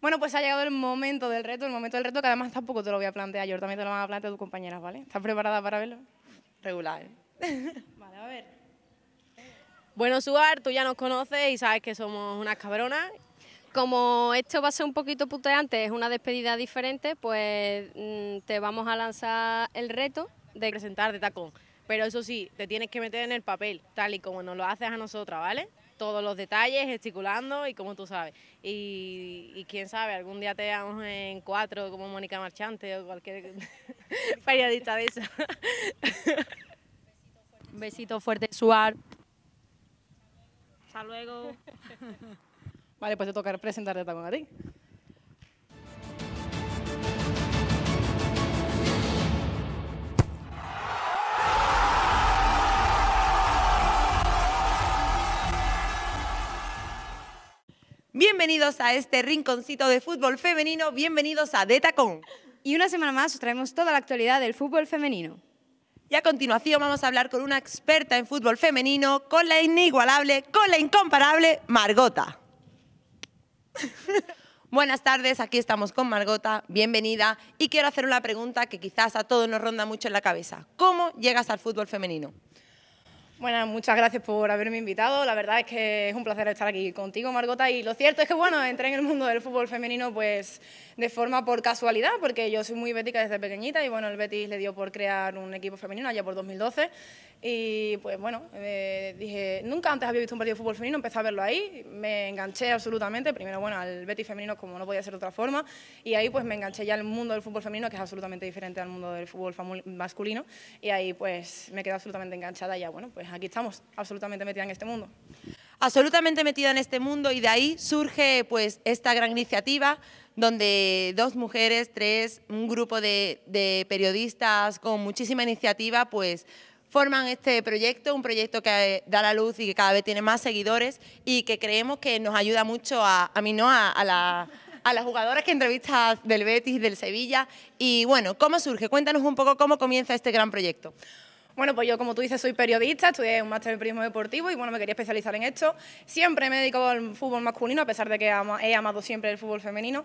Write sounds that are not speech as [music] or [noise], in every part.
Bueno, pues ha llegado el momento del reto, el momento del reto que además tampoco te lo voy a plantear yo, también te lo van a plantear tus compañeras, ¿vale? ¿Estás preparada para verlo? Regular. [laughs] vale, a ver. Bueno, Suar, tú ya nos conoces y sabes que somos unas cabronas. Como esto va a ser un poquito puteante, es una despedida diferente, pues mm, te vamos a lanzar el reto de presentar de tacón. Pero eso sí, te tienes que meter en el papel, tal y como nos lo haces a nosotras, ¿vale? todos los detalles, gesticulando y como tú sabes. Y, quién sabe, algún día te veamos en cuatro como Mónica Marchante o cualquier [laughs] periodista de eso. Un [laughs] besito fuerte, Suar. Hasta luego. Vale, pues te toca presentarte también a ti. Bienvenidos a este rinconcito de fútbol femenino, bienvenidos a Detacón. Y una semana más os traemos toda la actualidad del fútbol femenino. Y a continuación vamos a hablar con una experta en fútbol femenino, con la inigualable, con la incomparable Margota. [laughs] Buenas tardes, aquí estamos con Margota, bienvenida. Y quiero hacer una pregunta que quizás a todos nos ronda mucho en la cabeza. ¿Cómo llegas al fútbol femenino? Bueno, muchas gracias por haberme invitado. La verdad es que es un placer estar aquí contigo, Margota. Y lo cierto es que, bueno, entré en el mundo del fútbol femenino pues de forma por casualidad, porque yo soy muy bética desde pequeñita y, bueno, el Betis le dio por crear un equipo femenino allá por 2012. Y, pues, bueno, eh, dije, nunca antes había visto un partido de fútbol femenino, empecé a verlo ahí, me enganché absolutamente, primero, bueno, al Betis femenino como no podía ser de otra forma, y ahí pues me enganché ya al mundo del fútbol femenino, que es absolutamente diferente al mundo del fútbol masculino, y ahí pues me quedé absolutamente enganchada y ya, bueno, pues pues aquí estamos, absolutamente metida en este mundo. Absolutamente metida en este mundo y de ahí surge pues esta gran iniciativa donde dos mujeres, tres, un grupo de, periodistas con muchísima iniciativa pues forman este proyecto, un proyecto que da la luz y que cada vez tiene más seguidores y que creemos que nos ayuda mucho a, mí, A, las jugadoras que entrevistas del Betis, del Sevilla. Y bueno, ¿cómo surge? Cuéntanos un poco cómo comienza este gran proyecto. Bueno, pues yo, como tú dices, soy periodista, estudié un máster en periodismo deportivo y bueno, me quería especializar en esto. Siempre me he dedicado al fútbol masculino, a pesar de que he amado siempre el fútbol femenino.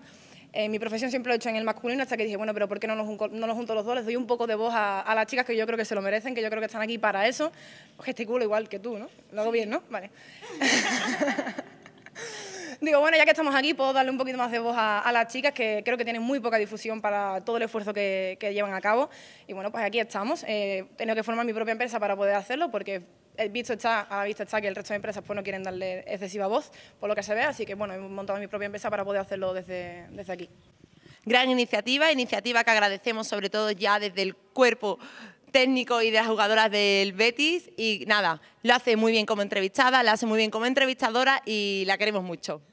Eh, mi profesión siempre lo he hecho en el masculino hasta que dije, bueno, pero ¿por qué no nos, junto los dos? Les doy un poco de voz a, a, las chicas que yo creo que se lo merecen, que yo creo que están aquí para eso. Gesticulo igual que tú, ¿no? Lo hago bien, ¿no? Vale. [laughs] digo, bueno, ya que estamos aquí, puedo darle un poquito más de voz a, las chicas, que creo que tienen muy poca difusión para todo el esfuerzo que, llevan a cabo. Y bueno, pues aquí estamos. Eh, he tenido que formar mi propia empresa para poder hacerlo, porque he visto ya a vista que el resto de empresas pues, no quieren darle excesiva voz, por lo que se ve. Así que bueno, he montado mi propia empresa para poder hacerlo desde, desde aquí. Gran iniciativa, iniciativa que agradecemos sobre todo ya desde el cuerpo técnico y de las jugadoras del Betis y nada, lo hace muy bien como entrevistada, la hace muy bien como entrevistadora y la queremos mucho.